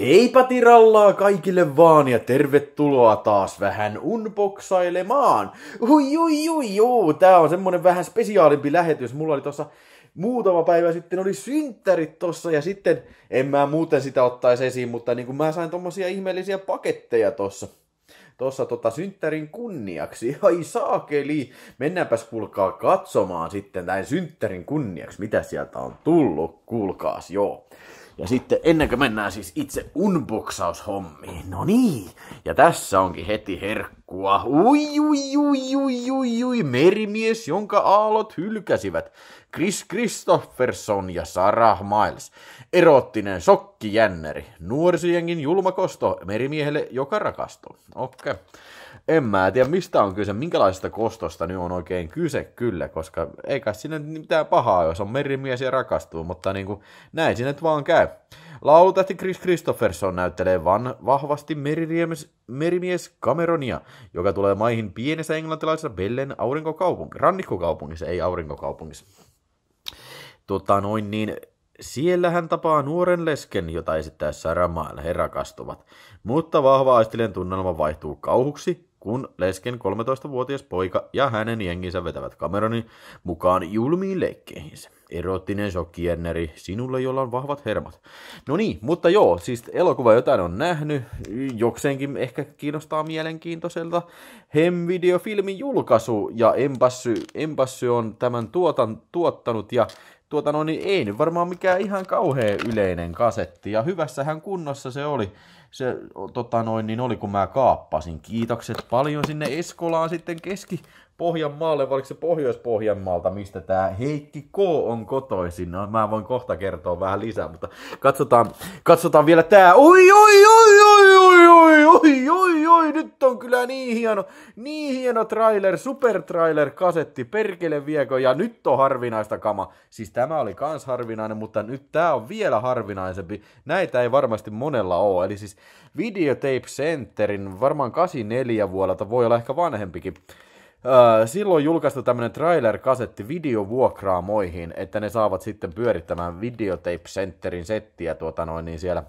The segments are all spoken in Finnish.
Hei patirallaa kaikille vaan ja tervetuloa taas vähän unboxailemaan. Hui jui jui juu, tää on semmonen vähän spesiaalimpi lähetys. Mulla oli tossa muutama päivä sitten oli synttärit tossa ja sitten en mä muuten sitä ottaisi esiin, mutta niin kuin mä sain tommosia ihmeellisiä paketteja tossa Tossa tota synttärin kunniaksi. Ai saakeli, mennäänpäs kuulkaa katsomaan sitten näin synttärin kunniaksi, mitä sieltä on tullut, kuulkaas joo. Ja sitten ennen kuin mennään siis itse unboxaushommiin, no niin, ja tässä onkin heti herkkua. Ui, ui, ui, ui, ui, ui, merimies, jonka aallot hylkäsivät. Chris Christofferson ja Sarah Miles. Erottinen sokkijänneri, nuorisojengin julmakosto, merimiehelle, joka rakastuu. Okei. Okay en mä tiedä, mistä on kyse, minkälaisesta kostosta nyt on oikein kyse kyllä, koska eikä siinä mitään pahaa, jos on merimies ja rakastuu, mutta niin kuin, näin siinä nyt vaan käy. Laulutähti Chris Christopherson näyttelee van, vahvasti merimies, merimies Cameronia, joka tulee maihin pienessä englantilaisessa Bellen aurinkokaupungissa, rannikkokaupungissa, ei aurinkokaupungissa. Tota noin niin, siellä hän tapaa nuoren lesken, jota esittää Saramail, he rakastuvat. Mutta vahva aistilijan tunnelma vaihtuu kauhuksi, kun Lesken 13-vuotias poika ja hänen jenginsä vetävät Cameronin mukaan julmiin leikkeihinsä. Erottinen shokkienneri, sinulle jolla on vahvat hermat. No niin, mutta joo, siis elokuva jotain on nähnyt, jokseenkin ehkä kiinnostaa mielenkiintoiselta. Hem-videofilmin julkaisu ja Embassy Embassy on tämän tuotan, tuottanut ja tuota no niin ei nyt varmaan mikään ihan kauhean yleinen kasetti. Ja hyvässähän kunnossa se oli. Se tota noin, niin oli kun mä kaappasin. Kiitokset paljon sinne Eskolaan sitten keski Pohjanmaalle, vai oliko se Pohjois-Pohjanmaalta, mistä tämä Heikki K. on kotoisin. No, mä voin kohta kertoa vähän lisää, mutta katsotaan, katsotaan vielä tämä. Oi, oi, oi, oi, oi, oi, oi, oi, oi, nyt on kyllä niin hieno, niin hieno trailer, super trailer, kasetti, perkele viekö, ja nyt on harvinaista kama. Siis tämä oli kans harvinainen, mutta nyt tämä on vielä harvinaisempi. Näitä ei varmasti monella ole, eli siis Videotape Centerin varmaan 84 vuodelta, voi olla ehkä vanhempikin Äh, silloin julkaistu tämmönen trailer-kasetti videovuokraamoihin, että ne saavat sitten pyörittämään Videotape Centerin settiä tuota noin, niin siellä,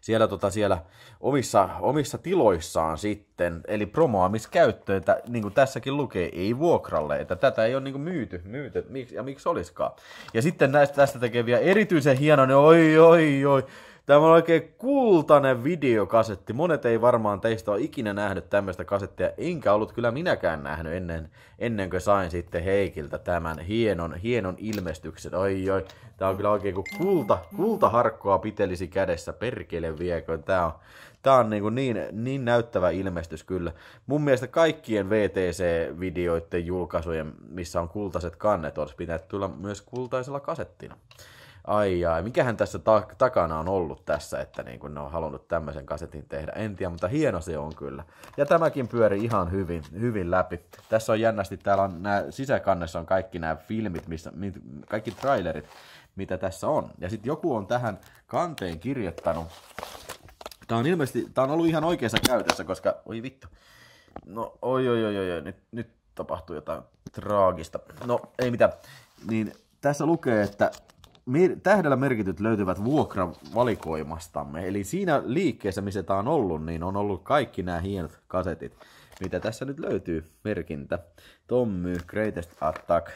siellä, tuota, siellä omissa, omissa tiloissaan sitten, eli promoamiskäyttö, että niin kuin tässäkin lukee, ei vuokralle, että tätä ei ole niin kuin myyty, myyty ja miksi olisikaan. Ja sitten näistä, tästä tekee vielä erityisen hienoinen, oi, oi, oi, Tämä on oikein kultainen videokasetti. Monet ei varmaan teistä ole ikinä nähnyt tämmöistä kasettia, enkä ollut kyllä minäkään nähnyt ennen, ennen kuin sain sitten Heikiltä tämän hienon, hienon ilmestyksen. Oi, oi. Tämä on kyllä oikein kuin kulta, kultaharkkoa pitelisi kädessä. Perkele viekö. Tämä on, Tämä on niin, niin, niin näyttävä ilmestys kyllä. Mun mielestä kaikkien VTC-videoiden julkaisujen, missä on kultaiset kannet, olisi pitänyt tulla myös kultaisella kasettina ai ai, mikähän tässä ta- takana on ollut tässä, että niin kun ne on halunnut tämmöisen kasetin tehdä. En tiedä, mutta hieno se on kyllä. Ja tämäkin pyöri ihan hyvin, hyvin läpi. Tässä on jännästi, täällä on nämä sisäkannessa on kaikki nämä filmit, missä, kaikki trailerit, mitä tässä on. Ja sitten joku on tähän kanteen kirjoittanut. Tämä on ilmeisesti, tämä on ollut ihan oikeassa käytössä, koska, oi vittu. No, oi, oi, oi, oi, nyt, nyt tapahtuu jotain traagista. No, ei mitään. Niin tässä lukee, että tähdellä merkityt löytyvät vuokravalikoimastamme. Eli siinä liikkeessä, missä tämä on ollut, niin on ollut kaikki nämä hienot kasetit, mitä tässä nyt löytyy merkintä. Tommy, Greatest Attack,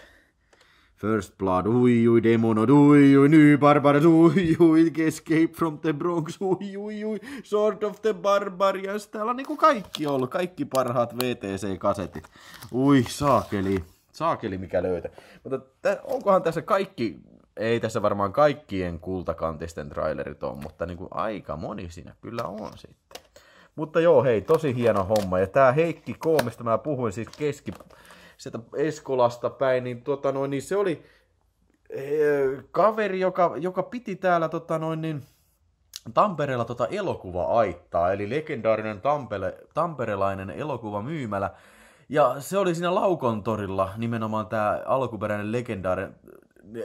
First Blood, ui ui demonod, ui ui New Barbarians, ui ui escape from the Bronx, ui ui ui sword of the barbarians. Täällä on niinku kaikki ollut, kaikki parhaat VTC-kasetit. Ui saakeli, saakeli mikä löytä. Mutta onkohan tässä kaikki ei tässä varmaan kaikkien kultakantisten trailerit on, mutta niin kuin aika moni siinä kyllä on sitten. Mutta joo, hei, tosi hieno homma. Ja tämä Heikki K, mistä mä puhuin siis keski, sieltä Eskolasta päin, niin, tota noin, niin se oli eh, kaveri, joka, joka piti täällä tota noin, niin, Tampereella tota elokuva-aittaa, eli legendaarinen Tampere, tamperelainen elokuvamyymälä. Ja se oli siinä Laukontorilla nimenomaan tämä alkuperäinen legendaarinen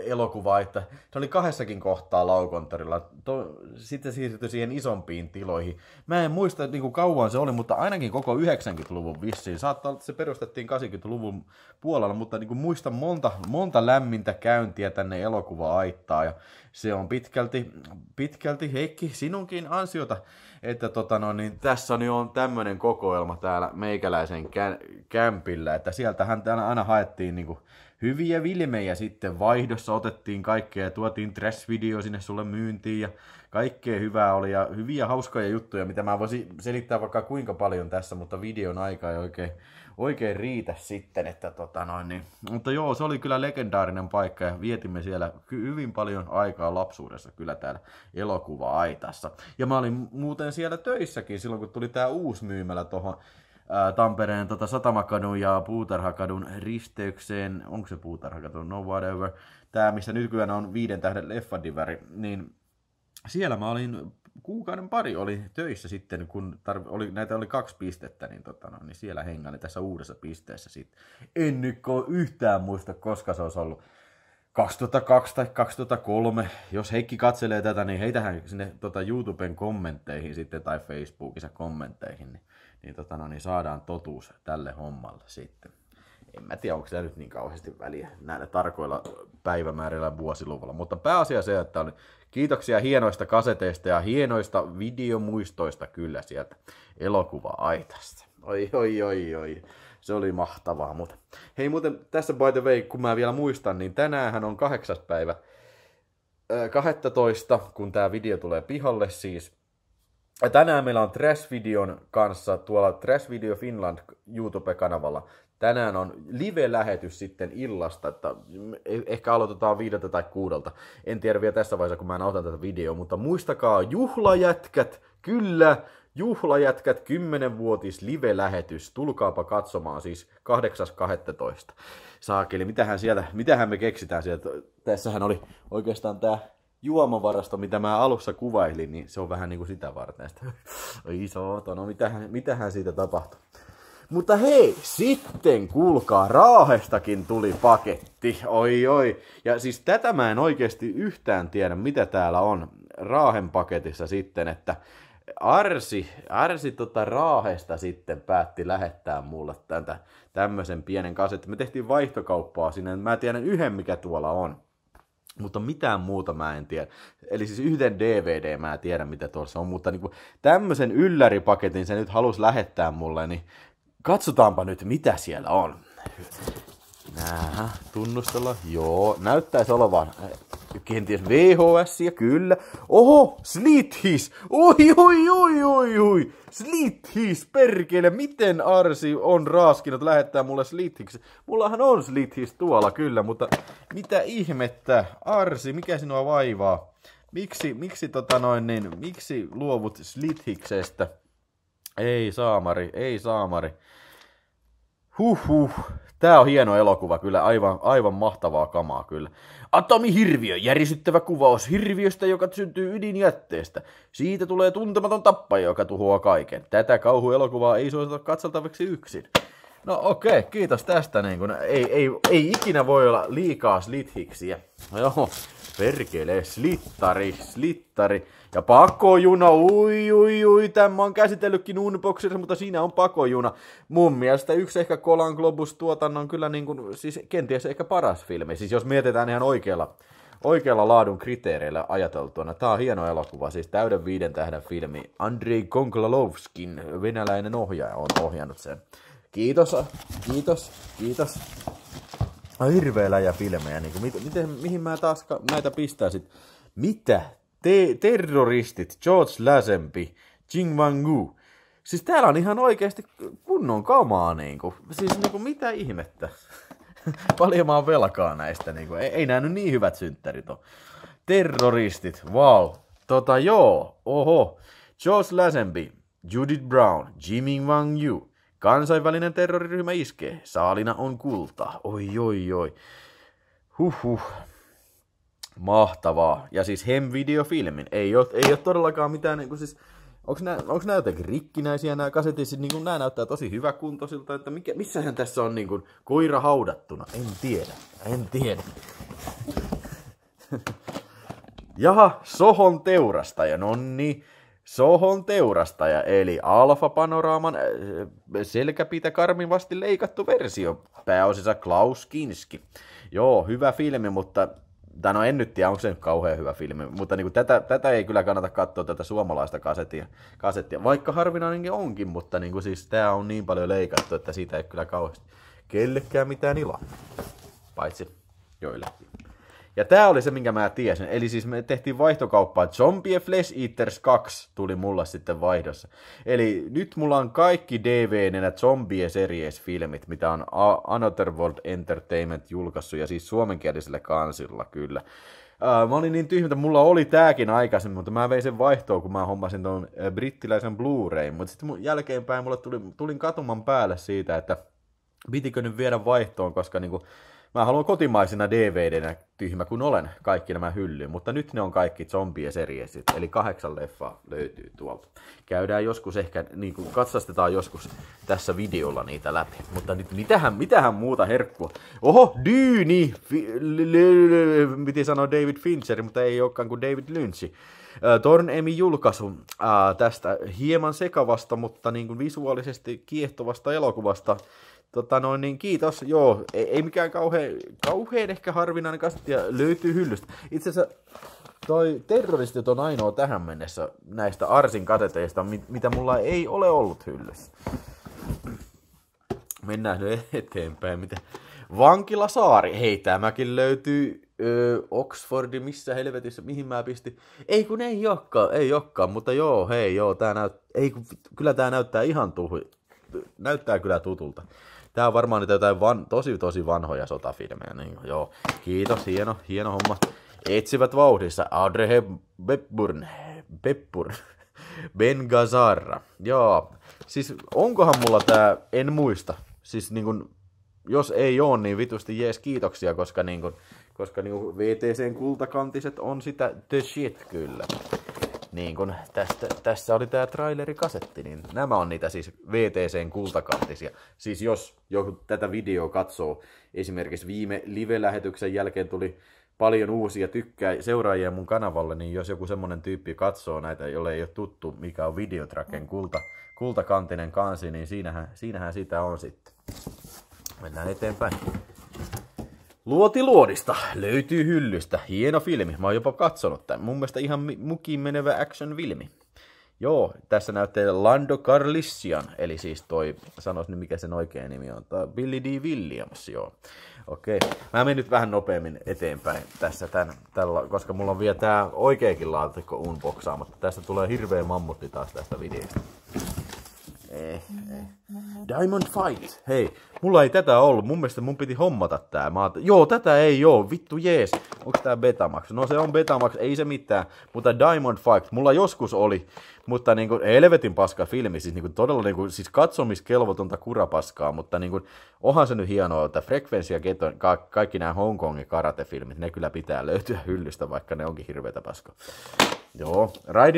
elokuva, että se oli kahdessakin kohtaa laukontorilla. To, sitten siirtyi siihen isompiin tiloihin. Mä en muista niin kuin kauan se oli, mutta ainakin koko 90-luvun vissiin. Saattaa olla, että se perustettiin 80-luvun puolella, mutta niin kuin monta, monta lämmintä käyntiä tänne elokuva-aittaa. Ja se on pitkälti, pitkälti Heikki sinunkin ansiota, että tota no, niin tässä niin on tämmöinen kokoelma täällä meikäläisen kä- kämpillä, että sieltähän täällä aina haettiin niin kuin hyviä vilmejä sitten vaihdossa otettiin kaikkea ja tuotiin trash-video sinne sulle myyntiin ja kaikkea hyvää oli ja hyviä hauskoja juttuja, mitä mä voisin selittää vaikka kuinka paljon tässä, mutta videon aika ei oikein, oikein riitä sitten, että tota noin niin. Mutta joo, se oli kyllä legendaarinen paikka ja vietimme siellä hyvin paljon aikaa lapsuudessa kyllä täällä elokuva-aitassa. Ja mä olin muuten siellä töissäkin silloin, kun tuli tää uusi myymälä tohon Tampereen tota Satamakadun ja Puutarhakadun risteykseen, onko se Puutarhakadu, no whatever, tämä missä nykyään on viiden tähden leffadiväri, niin siellä mä olin kuukauden pari oli töissä sitten, kun tarv- oli, näitä oli kaksi pistettä, niin, tota, no, niin siellä hengäni tässä uudessa pisteessä sitten. En nyt yhtään muista, koska se olisi ollut. 2002 tai 2003. Jos Heikki katselee tätä, niin heitähän sinne tota YouTuben kommentteihin sitten tai Facebookissa kommentteihin. Niin niin, tota, no, niin saadaan totuus tälle hommalle sitten. En mä tiedä, onko tämä nyt niin kauheasti väliä näillä tarkoilla päivämäärillä vuosiluvulla, mutta pääasia se, että on kiitoksia hienoista kaseteista ja hienoista videomuistoista kyllä sieltä elokuva-aitasta. Oi, oi, oi, oi. Se oli mahtavaa, mutta hei muuten tässä by the way, kun mä vielä muistan, niin tänäänhän on kahdeksas päivä 12, kun tämä video tulee pihalle siis, ja tänään meillä on Trash-videon kanssa tuolla Trash Video Finland YouTube-kanavalla. Tänään on live-lähetys sitten illasta, että e- ehkä aloitetaan viideltä tai kuudelta. En tiedä vielä tässä vaiheessa, kun mä nautan tätä videoa, mutta muistakaa juhlajätkät, kyllä, juhlajätkät 10-vuotis live-lähetys. Tulkaapa katsomaan siis 8.12. Saakeli, mitähän, sieltä, mitähän me keksitään sieltä? Tässähän oli oikeastaan tämä juomavarasto, mitä mä alussa kuvailin, niin se on vähän niin kuin sitä varten. Sitä, iso, no mitähän, mitähän siitä tapahtui. Mutta hei, sitten kuulkaa, Raahestakin tuli paketti. Oi oi. Ja siis tätä mä en oikeasti yhtään tiedä, mitä täällä on Raahen paketissa sitten, että Arsi, Arsi tota Raahesta sitten päätti lähettää mulle tämmöisen pienen kasetin. Me tehtiin vaihtokauppaa sinne, mä tiedän yhden mikä tuolla on. Mutta mitään muuta mä en tiedä. Eli siis yhden DVD mä en tiedä, mitä tuossa on, mutta niinku tämmöisen ylläripaketin se nyt halus lähettää mulle, niin katsotaanpa nyt, mitä siellä on. Nää tunnustella. Joo, näyttäisi olevan äh, kenties VHS, kyllä. Oho, Slithis! Oi, oi, oi, oi, oi! Slithis, perkele, miten Arsi on raaskinut lähettää mulle Slithiksi? Mullahan on Slithis tuolla, kyllä, mutta mitä ihmettä? Arsi, mikä sinua vaivaa? Miksi, miksi tota noin niin, miksi luovut Slithiksestä? Ei saamari, ei saamari. Huhhuh, Tää on hieno elokuva kyllä, aivan, aivan mahtavaa kamaa kyllä. Atomihirviö, järisyttävä kuvaus hirviöstä, joka syntyy ydinjätteestä. Siitä tulee tuntematon tappaja, joka tuhoaa kaiken. Tätä kauhuelokuvaa ei suosita katseltavaksi yksin. No okei, okay, kiitos tästä. Niin kun, ei, ei, ei ikinä voi olla liikaa slithiksiä. No joo, perkele, slittari, slittari. Ja pakojuna, ui, ui, ui, tämä on käsitellytkin unboxissa, mutta siinä on pakojuna. Mun mielestä yksi ehkä Kolan Globus tuotannon kyllä niin kun, siis kenties ehkä paras filmi. Siis jos mietitään ihan oikealla, oikealla laadun kriteereillä ajateltuna. Tämä on hieno elokuva, siis täyden viiden tähden filmi. Andrei Konklalovskin, venäläinen ohjaaja, on ohjannut sen. Kiitos, kiitos, kiitos. On hirveä läjä filmejä. Niin kuin, miten, mihin mä taas näitä pistäisin? Mitä? Te- terroristit, George Lasempi, Jing Wangu. Siis täällä on ihan oikeasti kunnon kamaa niinku. Siis niinku mitä ihmettä. Paljon mä oon velkaa näistä niinku. Ei, ei näy niin hyvät synttärit on. Terroristit, wow. Tota joo, oho. George Lazenby, Judith Brown, Jimmy Wang Yu, Kansainvälinen terroriryhmä iskee. Saalina on kulta. Oi, oi, oi. Huhhuh. Mahtavaa. Ja siis Hem-videofilmin. Ei ole, ei ole todellakaan mitään, niin kuin siis, onko nämä, jotenkin rikkinäisiä nämä kasetit? Siis, niin kuin, nämä näyttää tosi hyväkuntoisilta, että mikä, missähän tässä on niin kuin, koira haudattuna? En tiedä, en tiedä. Jaha, Sohon teurastaja, nonni. Sohon teurastaja, eli Alfa-panoraaman äh, selkäpitä karmivasti leikattu versio, pääosissa Klaus Kinski. Joo, hyvä filmi, mutta tai no en nyt tiedä, onko se nyt kauhean hyvä filmi, mutta niin kuin tätä, tätä ei kyllä kannata katsoa, tätä suomalaista kasettia, kasettia. vaikka harvinainenkin onkin, mutta niin kuin siis tämä on niin paljon leikattu, että siitä ei kyllä kauheasti kellekään mitään iloa, paitsi joillekin. Ja tämä oli se, minkä mä tiesin. Eli siis me tehtiin vaihtokauppaa. Zombie Flesh Eaters 2 tuli mulla sitten vaihdossa. Eli nyt mulla on kaikki DVD-nä Zombie Series-filmit, mitä on Another World Entertainment julkaissut, ja siis suomenkielisellä kansilla kyllä. mä olin niin tyhmä, että mulla oli tääkin aikaisemmin, mutta mä vein sen vaihtoon, kun mä hommasin ton brittiläisen blu ray Mutta sitten jälkeenpäin mulle tuli, tulin katuman päälle siitä, että pitikö nyt viedä vaihtoon, koska niinku, Mä haluan kotimaisena DVDnä tyhmä kun olen kaikki nämä hyllyyn, mutta nyt ne on kaikki zombie seriesit, eli kahdeksan leffa löytyy tuolta. Käydään joskus ehkä, niin kuin katsastetaan joskus tässä videolla niitä läpi, mutta nyt mitähän, mitähän muuta herkkua. Oho, Dyyni, piti sanoa David Fincher, mutta ei olekaan kuin David Lynch. Torn Emi julkaisu ää, tästä hieman sekavasta, mutta niin kuin visuaalisesti kiehtovasta elokuvasta Tota noin, niin kiitos. Joo, ei, ei mikään kauhean, kauhean ehkä harvinainen kastia ja löytyy hyllystä. Itse asiassa toi terroristit on ainoa tähän mennessä näistä Arsin kateteista, mit, mitä mulla ei ole ollut hyllyssä. Mennään nyt eteenpäin. Mitä? Vankilasaari. Hei, tämäkin löytyy öö, Oxfordi, missä helvetissä, mihin mä pistin. Ei kun ei olekaan, ei olekaan, mutta joo, hei, joo, tää näyt, ei kun, kyllä tää näyttää ihan tuhu, näyttää kyllä tutulta. Tää on varmaan niitä jotain van, tosi tosi vanhoja sotafilmejä. Niin, joo, kiitos, hieno, hieno homma. Etsivät vauhdissa Audrey Hepburn, Hepburn, Ben Gazzara. Joo, siis onkohan mulla tää, en muista. Siis niin kun, jos ei oo, niin vitusti jees kiitoksia, koska niin kun, koska niin VTCn kultakantiset on sitä the shit kyllä niin kun tästä, tässä oli tämä trailerikasetti, niin nämä on niitä siis VTCn kultakantisia. Siis jos joku tätä videoa katsoo, esimerkiksi viime live-lähetyksen jälkeen tuli paljon uusia tykkää seuraajia mun kanavalle, niin jos joku semmonen tyyppi katsoo näitä, jolle ei ole tuttu, mikä on Videotracken kulta, kultakantinen kansi, niin siinähän, siinähän sitä on sitten. Mennään eteenpäin. Luoti luodista löytyy hyllystä. Hieno filmi. Mä oon jopa katsonut tämän. Mun mielestä ihan mukiin menevä action-filmi. Joo, tässä näyttää Lando Carlissian, eli siis toi, sanois nyt mikä sen oikea nimi on, tämä Billy D. Williams, joo. Okei, mä menen nyt vähän nopeammin eteenpäin tässä, tän tällä, koska mulla on vielä tää oikeakin laatikko unboxaamatta. Tästä tulee hirveä mammutti taas tästä videosta. Eh, eh. Diamond Fight! Hei, mulla ei tätä ollut. Mun mielestä mun piti hommata tää. Mä ajattel... Joo, tätä ei oo. Vittu jees. Onks tää Betamax? No se on Betamax, ei se mitään. Mutta Diamond Fight, mulla joskus oli. Mutta niinku, helvetin paska filmi. Siis niinku, todella niinku, siis katsomiskelvotonta kurapaskaa. Mutta niinku, onhan se nyt hienoa, että Frequency ja Geton, ka- kaikki nämä Hongkongin karatefilmit, ne kyllä pitää löytyä hyllystä, vaikka ne onkin hirveitä paskaa. Joo,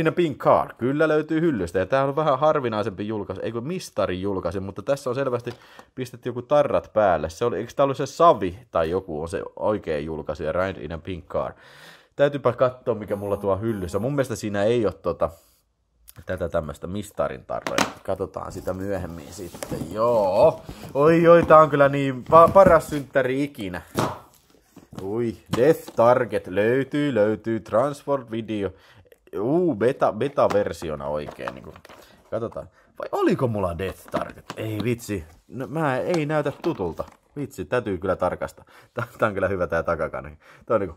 a Pink Car, kyllä löytyy hyllystä, ja tämä on vähän harvinaisempi julkaisu, eikö Mistari julkaisu, mutta tässä on selvästi pistetty joku tarrat päälle, se oli, eikö tämä ollut se Savi tai joku on se oikea julkaisu, ja a Pink Car. Täytyypä katsoa, mikä mulla tuo hyllyssä, mun mielestä siinä ei ole tota, tätä tämmöistä mistarin tarroja. Katsotaan sitä myöhemmin sitten. Joo. Oi, oi, tää on kyllä niin pa- paras synttäri ikinä. Ui, Death Target löytyy, löytyy transport Video. Uu beta, beta-versiona oikein. Niin kuin. Katsotaan. Vai oliko mulla Death Target? Ei vitsi. No, mä ei näytä tutulta. Vitsi, täytyy kyllä tarkasta. Tää on kyllä hyvä tää takakani. Tää on niinku...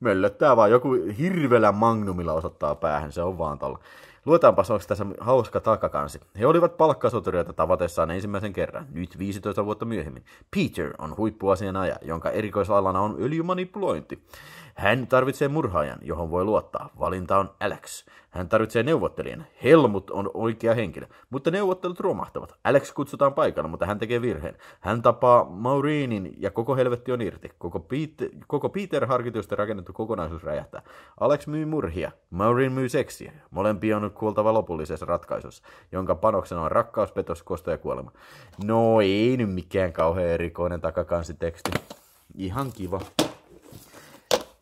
Möllöttää vaan. Joku hirvelä magnumilla osoittaa päähän. Se on vaan tolla. Luetaanpas, onko tässä hauska takakansi. He olivat palkkasoturioita tavatessaan ensimmäisen kerran, nyt 15 vuotta myöhemmin. Peter on huippuasianaja, jonka erikoisalana on öljymanipulointi. Hän tarvitsee murhaajan, johon voi luottaa. Valinta on Alex. Hän tarvitsee neuvottelijan. Helmut on oikea henkilö, mutta neuvottelut romahtavat. Alex kutsutaan paikalle, mutta hän tekee virheen. Hän tapaa Maureenin ja koko helvetti on irti. Koko Peter, koko Peter harkitusta rakennettu kokonaisuus räjähtää. Alex myy murhia. Maureen myy seksiä. Molempia on kuultava lopullisessa ratkaisussa, jonka panoksena on rakkaus, petos, kosto ja kuolema. No ei nyt mikään kauhean erikoinen takakansiteksti. Ihan kiva.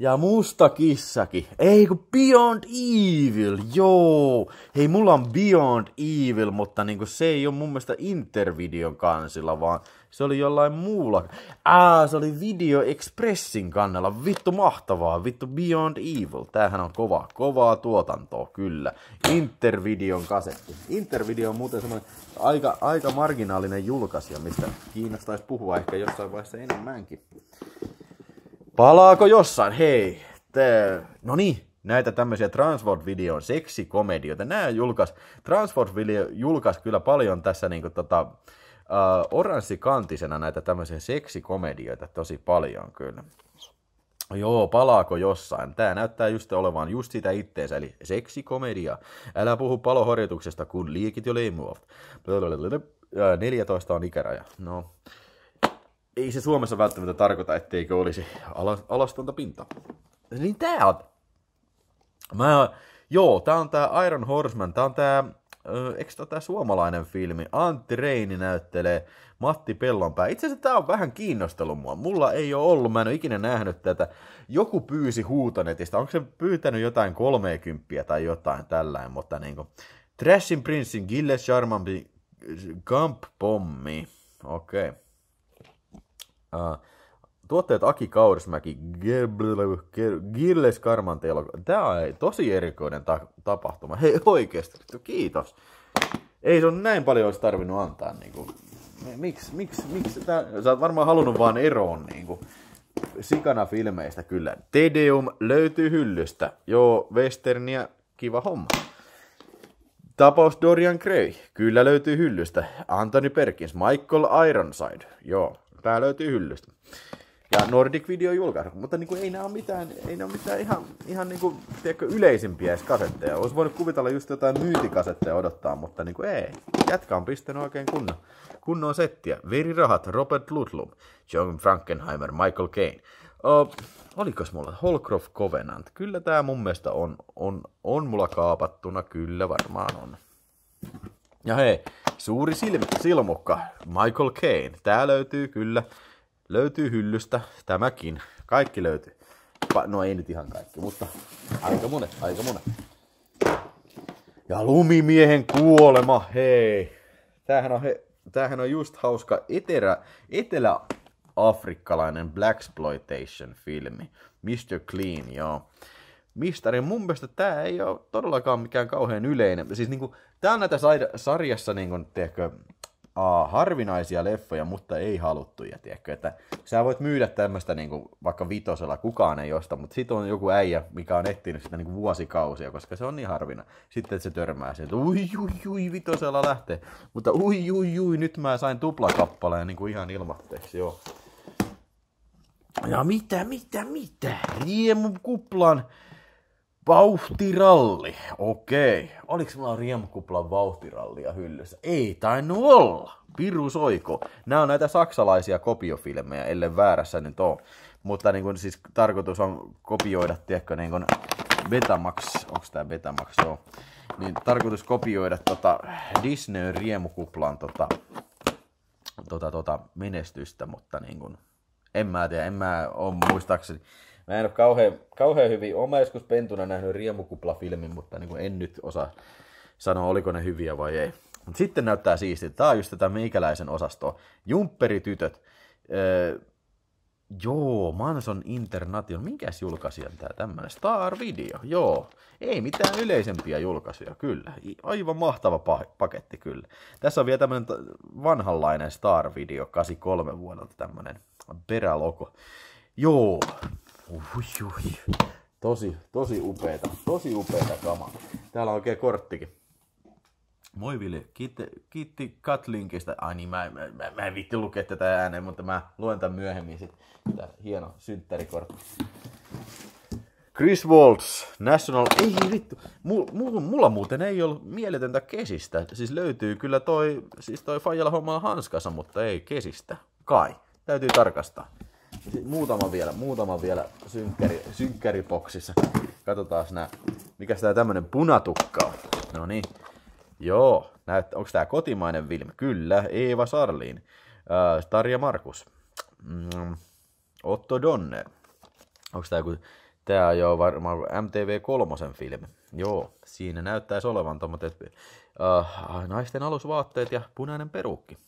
Ja musta kissakin. Ei kun Beyond Evil, joo. Hei, mulla on Beyond Evil, mutta niinku se ei ole mun mielestä Intervideon kansilla, vaan se oli jollain muulla. Aa, se oli Video Expressin kannella. Vittu mahtavaa, vittu Beyond Evil. Tämähän on kovaa, kovaa tuotantoa, kyllä. Intervideon kasetti. Intervideo on muuten semmoinen aika, aika marginaalinen julkaisija, mistä kiinnostaisi puhua ehkä jossain vaiheessa enemmänkin. Palaako jossain? Hei, te... no niin, näitä tämmöisiä transport videon seksikomedioita. Nämä julkaisi, transport video julkaisi kyllä paljon tässä niinku tota, uh, oranssikantisena näitä tämmöisiä seksikomedioita tosi paljon kyllä. Joo, palaako jossain? Tämä näyttää just olevan just sitä itteensä, eli seksikomedia. Älä puhu palohorjutuksesta, kun liikit jo leimuovat. Äh, 14 on ikäraja. No, ei se Suomessa välttämättä tarkoita, etteikö olisi alastonta pinta. Niin tää on. Mä, joo, tää on tää Iron Horseman, tää on tää, eikö tää, tää suomalainen filmi? Antti Reini näyttelee Matti Pellonpää. Itse asiassa tää on vähän kiinnostellut mua. Mulla ei ole ollut, mä en ole ikinä nähnyt tätä. Joku pyysi huutonetista, onko se pyytänyt jotain 30 tai jotain tällainen, mutta niinku. Trashin Prinssin Gilles Charmampi Gump Pommi. Okei. Okay. Äh, tuotteet Aki Kaurismäki, Gilles Karmantelo. Tämä on tosi erikoinen ta- tapahtuma. Hei oikeasti, kiitos. Ei se on näin paljon olisi tarvinnut antaa. Niin kuin. Miksi? Miksi? Miksi? Tää, sä oot varmaan halunnut vaan eroon niin kuin. sikana filmeistä kyllä. Tedeum löytyy hyllystä. Joo, westerniä, kiva homma. Tapaus Dorian Gray, kyllä löytyy hyllystä. Anthony Perkins, Michael Ironside, joo, Tää löytyy hyllystä. Ja Nordic Video julkaisu, mutta niin kuin ei nämä ole mitään, ei nämä mitään ihan, ihan niin kuin, tiedätkö, yleisimpiä edes kasetteja. Olisi voinut kuvitella just jotain myyntikasetteja odottaa, mutta niin kuin ei. Jätkä on pistänyt oikein kunnon, kunnon settiä. Verirahat, Robert Ludlum, John Frankenheimer, Michael Caine. Uh, olikos mulla Holcroft Covenant? Kyllä tämä mun mielestä on, on, on mulla kaapattuna, kyllä varmaan on. Ja hei, suuri silm- silmukka, Michael Caine. Tää löytyy kyllä, löytyy hyllystä tämäkin. Kaikki löytyy. Pa- no ei nyt ihan kaikki, mutta aika monet, aika monet. Ja lumimiehen kuolema, hei. Tämähän on, he, tämähän on just hauska etelä, etelä-afrikkalainen blaxploitation-filmi. Mr. Clean, joo mistari. Mun mielestä tämä ei ole todellakaan mikään kauhean yleinen. Siis niin kuin, tämä on näitä sarjassa niin kuin, tiedätkö, a, harvinaisia leffoja, mutta ei haluttuja, tiedätkö, että sä voit myydä tämmöistä niin kuin, vaikka vitosella, kukaan ei osta, mutta sit on joku äijä, mikä on etsinyt sitä niin kuin vuosikausia, koska se on niin harvina. Sitten että se törmää sieltä, ui, ui, ui, vitosella lähtee, mutta ui, ui, ui, nyt mä sain tuplakappaleen niin kuin ihan ilmatteeksi, joo. Ja mitä, mitä, mitä? Riemu kuplan Vauhtiralli, okei. Oliko mulla riemukuplan vauhtirallia hyllyssä? Ei tainnut olla. Piru soiko. Nämä on näitä saksalaisia kopiofilmejä, ellei väärässä nyt ole. Mutta niin kun, siis tarkoitus on kopioida, tiedätkö, niin kun Betamax, onks tää Betamax, joo. Niin tarkoitus kopioida tota Disney riemukuplan tota, tota, tota menestystä, mutta niin kun, en mä tiedä, en mä oo muistaakseni. Mä en ole kauhean, kauhean hyvin, oma joskus pentuna nähnyt riemukuplafilmin, mutta niin kuin en nyt osaa sanoa, oliko ne hyviä vai ei. Mut sitten näyttää siistiä. tämä on just tätä meikäläisen osastoa. Jumperitytöt. Öö, joo, Manson International. Minkäs julkaisija tämä tämmöinen? Star Video, joo. Ei mitään yleisempiä julkaisuja, kyllä. Aivan mahtava pa- paketti, kyllä. Tässä on vielä tämmönen vanhanlainen Star Video, 83 vuodelta tämmönen perälogo. Joo, Ui, ui. Tosi, tosi upeeta, tosi upeeta kama. Täällä on oikein korttikin. Moi Ville, kiitti, kiitti Katlinkistä. Ai niin, mä, mä, mä, mä en vitti lukea tätä ääneen, mutta mä luen tämän myöhemmin sit. Tää hieno synttärikortti. Chris Waltz, National... Ei vittu, mulla, mulla muuten ei ole mieletöntä kesistä. Siis löytyy kyllä toi, siis toi Fajalla hommaa hanskassa, mutta ei kesistä. Kai, täytyy tarkastaa muutama vielä, muutama vielä synkkäri, synkkäripoksissa. Katsotaan nää. Mikäs tää tämmönen punatukka on? No niin. Joo. Näyttä, onks tää kotimainen Vilmi? Kyllä. Eeva Sarliin. Äh, Tarja Markus. Mm, Otto Donner. Onks tää joku... Tää on jo varmaan MTV3 filmi. Joo, siinä näyttäisi olevan tommoset äh, naisten alusvaatteet ja punainen perukki.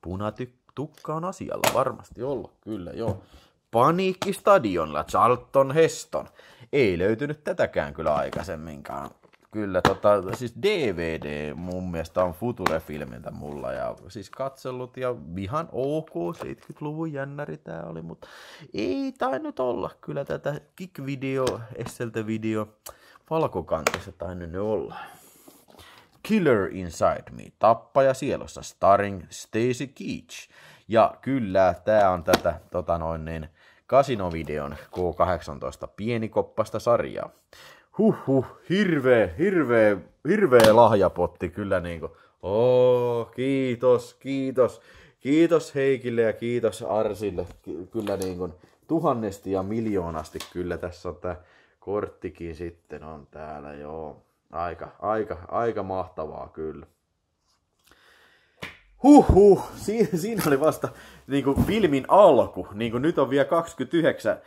Punatukka on asialla varmasti ollut, kyllä joo. Paniikkistadionilla Charlton Heston. Ei löytynyt tätäkään kyllä aikaisemminkaan. Kyllä, tota, siis DVD mun mielestä on Future-filmiltä mulla ja siis katsellut ja ihan ok, 70-luvun jännäri tää oli, mutta ei tainnut olla kyllä tätä Kick-video, Esseltä-video valkokantissa tainnut ne olla. Killer Inside Me, Tappaja sielossa, starring Stacy Keach. Ja kyllä, tää on tätä tota noin niin, kasinovideon K18 pienikoppasta sarjaa. Huhhuh, hirveä, hirveä, hirveä lahjapotti kyllä niinku. Oo, kiitos, kiitos. Kiitos Heikille ja kiitos Arsille. Kyllä niinku tuhannesti ja miljoonasti kyllä tässä on tää korttikin sitten on täällä, joo. Aika, aika, aika mahtavaa kyllä. Huhhuh, si- siinä oli vasta niin kuin filmin alku. Niin kuin nyt on vielä 29,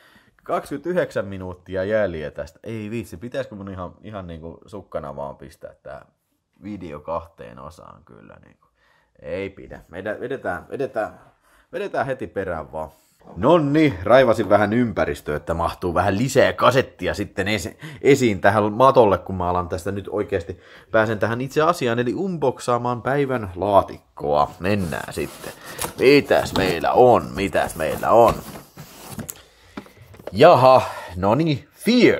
29 minuuttia jäljellä tästä. Ei viitsi, pitäisikö mun ihan, ihan niin kuin sukkana vaan pistää tämä video kahteen osaan kyllä. Niin kuin. Ei pidä. Meidän vedetään, vedetään, vedetään heti perään vaan. Nonni, raivasin vähän ympäristöä, että mahtuu vähän lisää kasettia sitten esi- esiin tähän matolle, kun mä alan tästä nyt oikeasti pääsen tähän itse asiaan, eli unboxaamaan päivän laatikkoa. Mennään sitten. Mitäs meillä on? Mitäs meillä on? Jaha, no niin, Fear,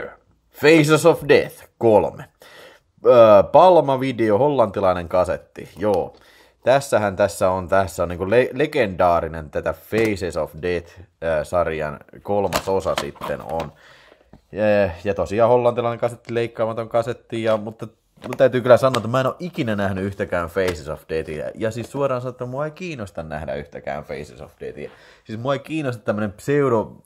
Faces of Death, kolme. Öö, Palma-video, hollantilainen kasetti, joo tässähän tässä on, tässä on niin le- legendaarinen tätä Faces of Death-sarjan kolmas osa sitten on. Ja, ja tosiaan hollantilainen kasetti, leikkaamaton kasetti, ja, mutta mun täytyy kyllä sanoa, että mä en ole ikinä nähnyt yhtäkään Faces of Deathia. Ja siis suoraan sanottuna mua ei kiinnosta nähdä yhtäkään Faces of Deathia. Siis mua ei kiinnosta tämmönen pseudo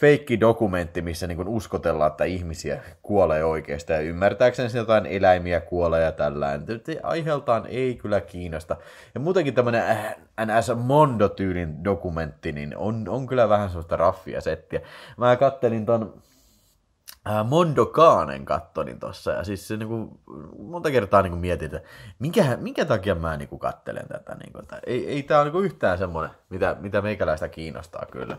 feikki dokumentti, missä niin uskotellaan, että ihmisiä kuolee oikeastaan ja ymmärtääkseni jotain eläimiä kuolee ja tällään. Aiheeltaan ei kyllä kiinnosta. Ja muutenkin tämmöinen äh, NS Mondo-tyylin dokumentti, niin on, on kyllä vähän sellaista raffia settiä. Mä kattelin ton Äh, Mondo Kaanen kattonin tossa, ja siis se niinku, monta kertaa niinku mietin, että minkä, minkä takia mä niinku kattelen tätä, niinku, että ei, ei tää on niinku yhtään semmonen, mitä, mitä meikäläistä kiinnostaa kyllä.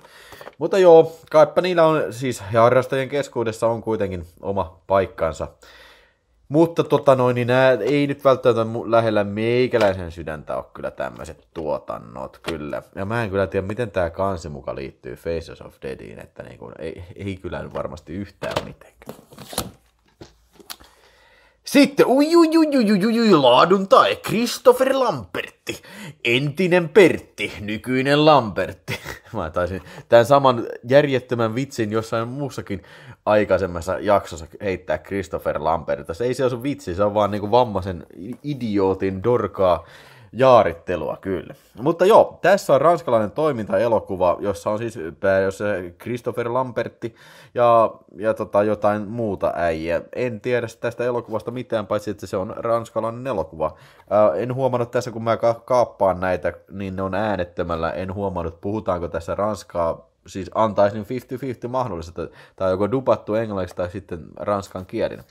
Mutta joo, kaippa niillä on siis, ja harrastajien keskuudessa on kuitenkin oma paikkansa. Mutta tota noin, niin nää ei nyt välttämättä lähellä meikäläisen sydäntä ole kyllä tämmöiset tuotannot, kyllä. Ja mä en kyllä tiedä, miten tämä kansi muka liittyy Faces of Deadiin, että niin kuin ei, ei kyllä varmasti yhtään mitenkään. Sitten, ui, ui, ui, ui, ui, ui, laadun tae, Christopher Lampertti, entinen Pertti, nykyinen Lampertti. Mä taisin tämän saman järjettömän vitsin jossain muussakin aikaisemmassa jaksossa heittää Christopher Lampertti. Se ei se ole vitsi, se on vaan niinku vammaisen idiootin dorkaa jaarittelua kyllä. Mutta joo, tässä on ranskalainen toimintaelokuva, jossa on siis pääjossa Christopher Lambertti ja, ja tota, jotain muuta äijä. En tiedä tästä elokuvasta mitään, paitsi että se on ranskalainen elokuva. Ää, en huomannut tässä, kun mä ka- kaappaan näitä, niin ne on äänettömällä. En huomannut, puhutaanko tässä ranskaa siis antaisi 50-50 niin mahdollisuutta tai joko dupattu englanniksi tai sitten ranskan kielinen.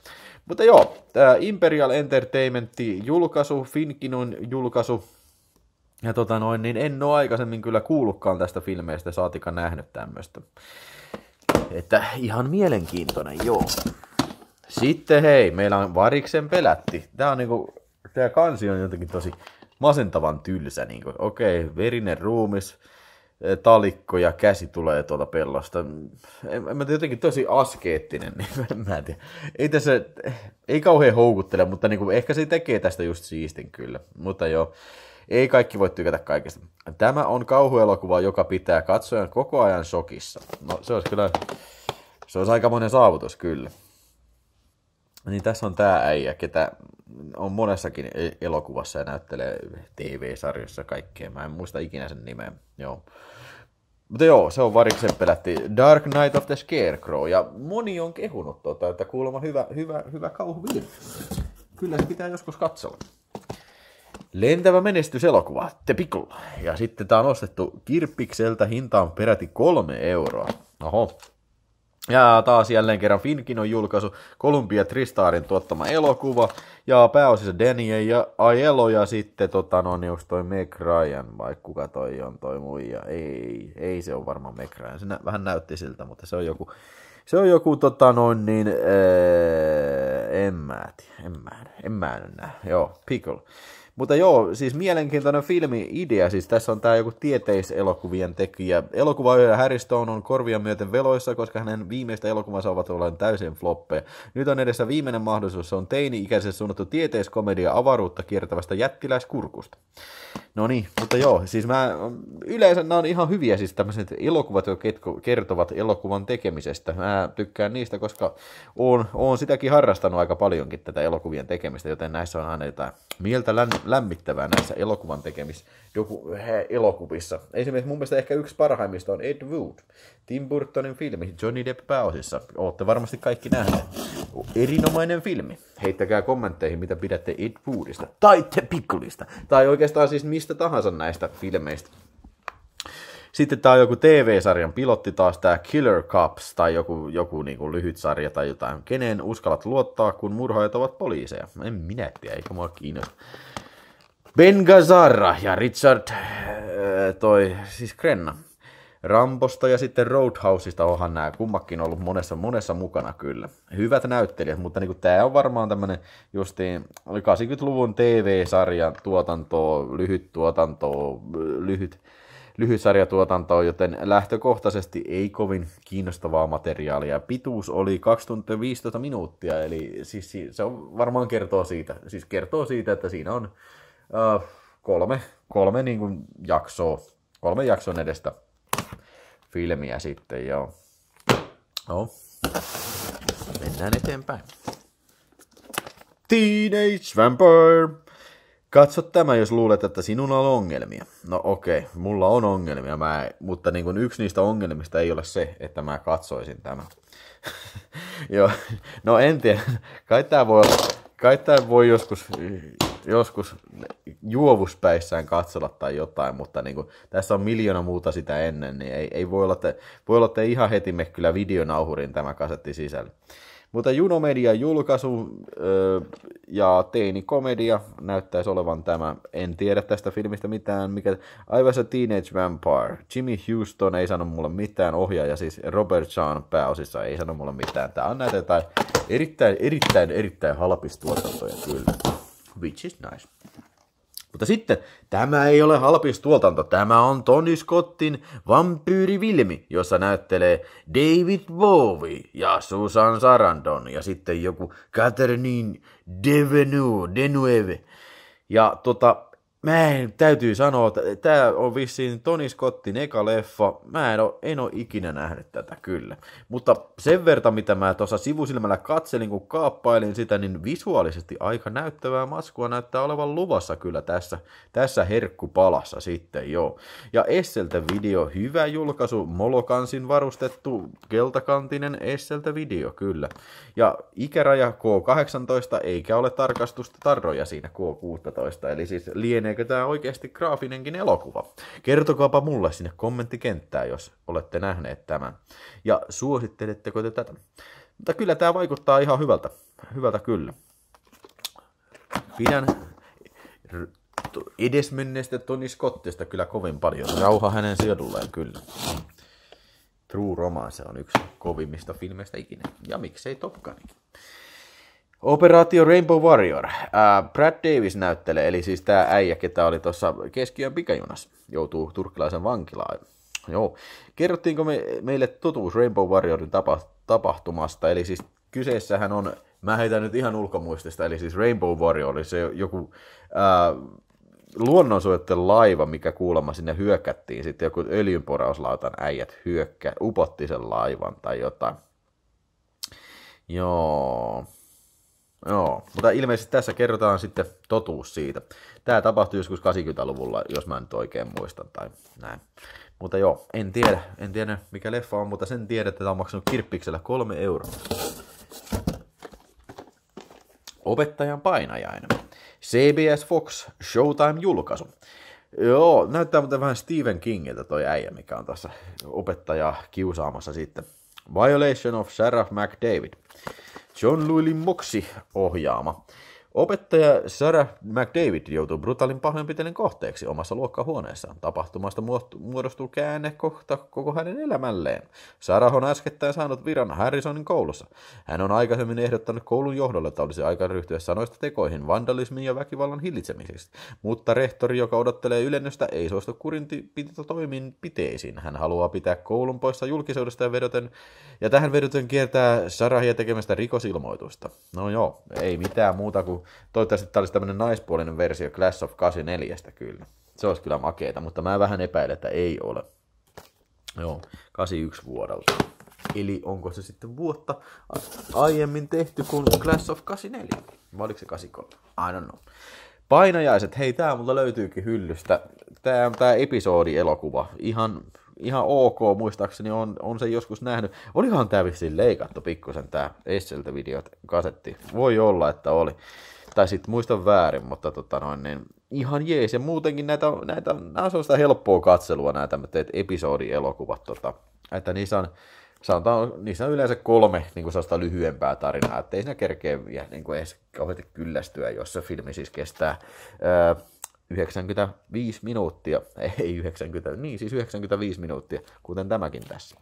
Mutta joo, tämä Imperial Entertainmentin julkaisu, Finkinon julkaisu, ja tota noin, niin en ole aikaisemmin kyllä kuullutkaan tästä filmeistä, saatika nähnyt tämmöistä. Että ihan mielenkiintoinen, joo. Sitten hei, meillä on Variksen pelätti. Tämä on niinku, tämä kansi on jotenkin tosi masentavan tylsä. Niinku. Okei, verinen ruumis, talikko ja käsi tulee tuolta pellosta. En, en mä tiedä, jotenkin tosi askeettinen, niin en mä tiedä. Ei tässä, ei kauhean houkuttele, mutta niin kuin, ehkä se tekee tästä just siistin kyllä. Mutta joo, ei kaikki voi tykätä kaikesta. Tämä on kauhuelokuva, joka pitää katsojan koko ajan shokissa. No se olisi kyllä, se olisi monen saavutus kyllä. Niin tässä on tämä äijä, ketä on monessakin e-, elokuvassa ja näyttelee TV-sarjassa kaikkea. Mä en muista ikinä sen nimeä. Joo. Mutta joo, se on variksen pelätti Dark Knight of the Scarecrow, ja moni on kehunut tuota, että kuulemma hyvä, hyvä, hyvä kauhuvirta. Kyllä se pitää joskus katsoa. Lentävä menestyselokuva, The Pickle. Ja sitten tämä on ostettu Kirppikseltä, hinta on peräti kolme euroa. Oho, ja taas jälleen kerran on julkaisu, Columbia Tristarin tuottama elokuva, ja pääosissa Danny ja Aiello, ja sitten tota, no, niin onko toi Meg Ryan, vai kuka toi on toi muija? Ei, ei se on varmaan Meg Ryan, se nä- vähän näytti siltä, mutta se on joku, se on joku tota noin niin, ee, eh, en mä tiedä, en mä, en mä näe, joo, Pickle. Mutta joo, siis mielenkiintoinen filmi-idea. Siis tässä on tämä joku tieteiselokuvien tekijä. Elokuva Harry Stone on korvia myöten veloissa, koska hänen viimeistä elokuvansa ovat olleet täysin floppeja. Nyt on edessä viimeinen mahdollisuus. Se on teini ikäisen suunnattu tieteiskomedia avaruutta kiertävästä jättiläiskurkusta. No niin, mutta joo, siis mä, yleensä nämä on ihan hyviä siis tämmöiset elokuvat, jotka kertovat elokuvan tekemisestä. Mä tykkään niistä, koska oon, oon sitäkin harrastanut aika paljonkin tätä elokuvien tekemistä, joten näissä on aina jotain mieltä lämmittävää näissä elokuvan tekemis doku, he, elokuvissa. Esimerkiksi mun mielestä ehkä yksi parhaimmista on Ed Wood. Tim Burtonin filmi Johnny Depp pääosissa. Olette varmasti kaikki nähneet. Erinomainen filmi. Heittäkää kommentteihin, mitä pidätte Ed Woodista tai The Picklista. Tai oikeastaan siis mistä tahansa näistä filmeistä. Sitten tämä on joku TV-sarjan pilotti taas, tämä Killer Cups tai joku, joku niin lyhyt sarja tai jotain. Keneen uskallat luottaa, kun murhaajat ovat poliiseja? En minä tiedä, eikä mua kiinnosta. Ben Gazzara ja Richard, äh, toi siis Krenna. Rambosta ja sitten Roadhouseista onhan nämä kummakin ollut monessa, monessa mukana kyllä. Hyvät näyttelijät, mutta niin tämä on varmaan tämmöinen justiin 80-luvun tv sarja tuotanto lyhyt tuotanto lyhyt, lyhyt tuotanto joten lähtökohtaisesti ei kovin kiinnostavaa materiaalia. Pituus oli 2015 minuuttia, eli siis se on, varmaan kertoo siitä, siis kertoo siitä, että siinä on Äh, kolme, kolme niin kuin jaksoa, kolme jakson edestä filmiä sitten, joo. No. Mennään eteenpäin. Teenage Vampire. Katso tämä, jos luulet, että sinulla on ongelmia. No okei, okay, mulla on ongelmia, mä, mutta niin kuin yksi niistä ongelmista ei ole se, että mä katsoisin tämän. Joo, no en tiedä. Kai tämä voi, kai tämä voi joskus joskus juovuspäissään katsella tai jotain, mutta niin kuin, tässä on miljoona muuta sitä ennen, niin ei, ei voi olla, että, voi olla, että ihan heti me kyllä videonauhurin tämä kasetti sisällä. Mutta Junomedia julkaisu öö, ja teinikomedia näyttäisi olevan tämä. En tiedä tästä filmistä mitään. Mikä... Aivan se Teenage Vampire. Jimmy Houston ei sano mulle mitään. Ohjaaja siis Robert Sean pääosissa ei sano mulle mitään. Tämä on näitä erittäin, erittäin, erittäin halpistuotantoja kyllä which is nice. Mutta sitten, tämä ei ole halpis tuotanto, tämä on Tony Scottin vampyyrivilmi, jossa näyttelee David Bowie ja Susan Sarandon ja sitten joku Catherine Devenue, Ja tota, Mä en, täytyy sanoa, että tämä on vissiin Toni Scottin eka leffa. Mä en ole, en ole ikinä nähnyt tätä kyllä. Mutta sen verran, mitä mä tuossa sivusilmällä katselin, kun kaappailin sitä, niin visuaalisesti aika näyttävää maskua näyttää olevan luvassa kyllä tässä, tässä herkkupalassa sitten, joo. Ja Esseltä video, hyvä julkaisu, molokansin varustettu keltakantinen Esseltä video, kyllä. Ja ikäraja K18, eikä ole tarkastusta tarroja siinä K16, eli siis lienee lieneekö tämä oikeasti graafinenkin elokuva? Kertokaapa mulle sinne kommenttikenttään, jos olette nähneet tämän. Ja suositteletteko te tätä? Mutta kyllä tämä vaikuttaa ihan hyvältä. Hyvältä kyllä. Pidän edesmenneestä Tony Scottista kyllä kovin paljon. Rauha hänen sijoitulleen kyllä. True Romance on yksi kovimmista filmeistä ikinä. Ja miksei Top Gunikin. Operaatio Rainbow Warrior. Uh, Brad Davis näyttelee, eli siis tämä äijä, ketä oli tuossa keskiön pikajunassa, joutuu turkkilaisen vankilaan. Joo. Kerrottiinko me, meille totuus Rainbow Warriorin tapa, tapahtumasta, eli siis kyseessähän on, mä heitän nyt ihan ulkomuistista, eli siis Rainbow Warrior, oli se joku äh, luonnonsuojelten laiva, mikä kuulemma sinne hyökättiin, sitten joku öljynporauslautan äijät hyökkä, upotti sen laivan tai jotain. Joo, Joo, mutta ilmeisesti tässä kerrotaan sitten totuus siitä. Tämä tapahtui joskus 80-luvulla, jos mä nyt oikein muistan tai näin. Mutta joo, en tiedä, en tiedä mikä leffa on, mutta sen tiedä, että tämä on maksanut kirppiksellä kolme euroa. Opettajan painajainen. CBS Fox Showtime-julkaisu. Joo, näyttää muuten vähän Stephen Kingiltä toi äijä, mikä on tässä opettaja kiusaamassa sitten. Violation of Sarah McDavid. John Luilin Moksi ohjaama. Opettaja Sarah McDavid joutuu brutaalin pahoinpitelyn kohteeksi omassa luokkahuoneessaan. Tapahtumasta muodostuu käänne kohta koko hänen elämälleen. Sarah on äskettäin saanut viran Harrisonin koulussa. Hän on aikaisemmin ehdottanut koulun johdolle, että olisi aika ryhtyä sanoista tekoihin vandalismin ja väkivallan hillitsemiseksi. Mutta rehtori, joka odottelee ylennystä, ei suostu piteisiin. Hän haluaa pitää koulun poissa julkisuudesta ja vedoten, ja tähän vedoten kiertää Sarahia tekemästä rikosilmoitusta. No joo, ei mitään muuta kuin toivottavasti tämä olisi tämmöinen naispuolinen versio Class of 84 kyllä. Se olisi kyllä makeeta, mutta mä vähän epäilen, että ei ole. Joo, 81 vuodelta. Eli onko se sitten vuotta aiemmin tehty kuin Class of 84? Vai oliko se 83? I don't know. Painajaiset, hei tää mulla löytyykin hyllystä. Tää on tää episodi-elokuva. Ihan ihan ok muistaakseni, on, on se joskus nähnyt. Olihan tämä vissiin leikattu pikkusen tämä Esseltä videot kasetti. Voi olla, että oli. Tai sitten muistan väärin, mutta tota noin, niin ihan jees. Ja muutenkin näitä, näitä, nämä on sitä helppoa katselua nämä tämmöiset episodielokuvat. Tota, että niissä on, sanotaan, niissä on yleensä kolme niin kuin sellaista lyhyempää tarinaa, ettei siinä kerkeä niin kuin edes kauheasti kyllästyä, jos se filmi siis kestää öö, 95 minuuttia, ei 90, niin siis 95 minuuttia, kuten tämäkin tässä.